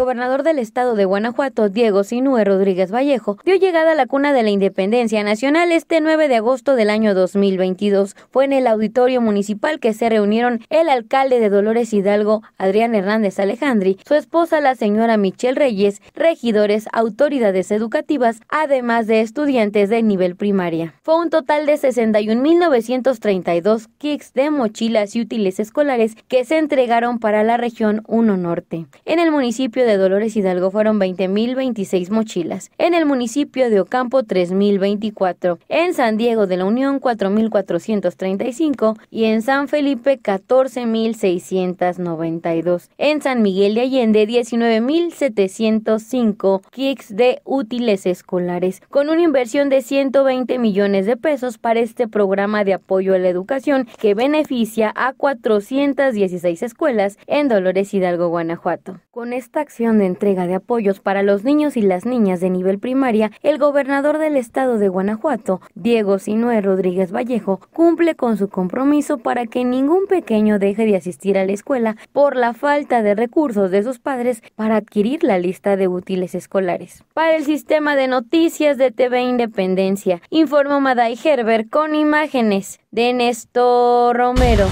gobernador del estado de Guanajuato, Diego Sinúe Rodríguez Vallejo, dio llegada a la cuna de la independencia nacional este 9 de agosto del año 2022. Fue en el auditorio municipal que se reunieron el alcalde de Dolores Hidalgo, Adrián Hernández Alejandri, su esposa, la señora Michelle Reyes, regidores, autoridades educativas, además de estudiantes de nivel primaria. Fue un total de 61.932 kits de mochilas y útiles escolares que se entregaron para la región 1 Norte. En el municipio de de Dolores Hidalgo fueron 20.026 mochilas, en el municipio de Ocampo 3.024, en San Diego de la Unión 4.435 y en San Felipe 14.692, en San Miguel de Allende 19.705 kits de útiles escolares, con una inversión de 120 millones de pesos para este programa de apoyo a la educación que beneficia a 416 escuelas en Dolores Hidalgo, Guanajuato. Con esta acción de entrega de apoyos para los niños y las niñas de nivel primaria, el gobernador del estado de Guanajuato, Diego Sinue Rodríguez Vallejo, cumple con su compromiso para que ningún pequeño deje de asistir a la escuela por la falta de recursos de sus padres para adquirir la lista de útiles escolares. Para el sistema de noticias de TV Independencia, informó Maday Gerber con imágenes de Néstor Romero.